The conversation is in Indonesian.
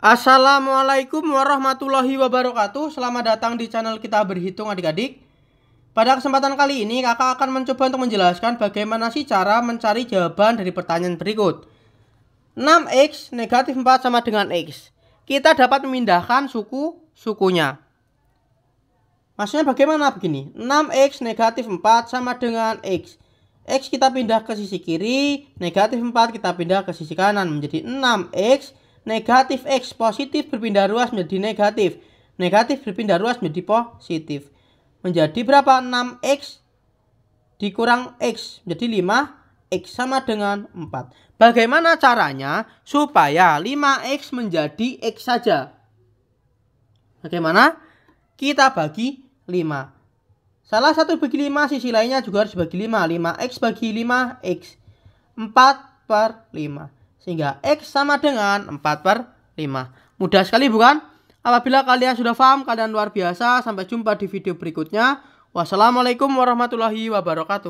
Assalamualaikum warahmatullahi wabarakatuh Selamat datang di channel kita berhitung adik-adik Pada kesempatan kali ini kakak akan mencoba untuk menjelaskan bagaimana sih cara mencari jawaban dari pertanyaan berikut 6x negatif 4 sama dengan x Kita dapat memindahkan suku-sukunya Maksudnya bagaimana begini 6x negatif 4 sama dengan x X kita pindah ke sisi kiri Negatif 4 kita pindah ke sisi kanan Menjadi 6x Negatif X positif berpindah ruas menjadi negatif. Negatif berpindah ruas menjadi positif. Menjadi berapa? 6X dikurang X menjadi 5X sama dengan 4. Bagaimana caranya supaya 5X menjadi X saja? Bagaimana? Kita bagi 5. Salah satu bagi 5, sisi lainnya juga harus bagi 5. 5x bagi 5x. 4 per 5. Sehingga X sama dengan 4 per 5. Mudah sekali bukan? Apabila kalian sudah paham, kalian luar biasa. Sampai jumpa di video berikutnya. Wassalamualaikum warahmatullahi wabarakatuh.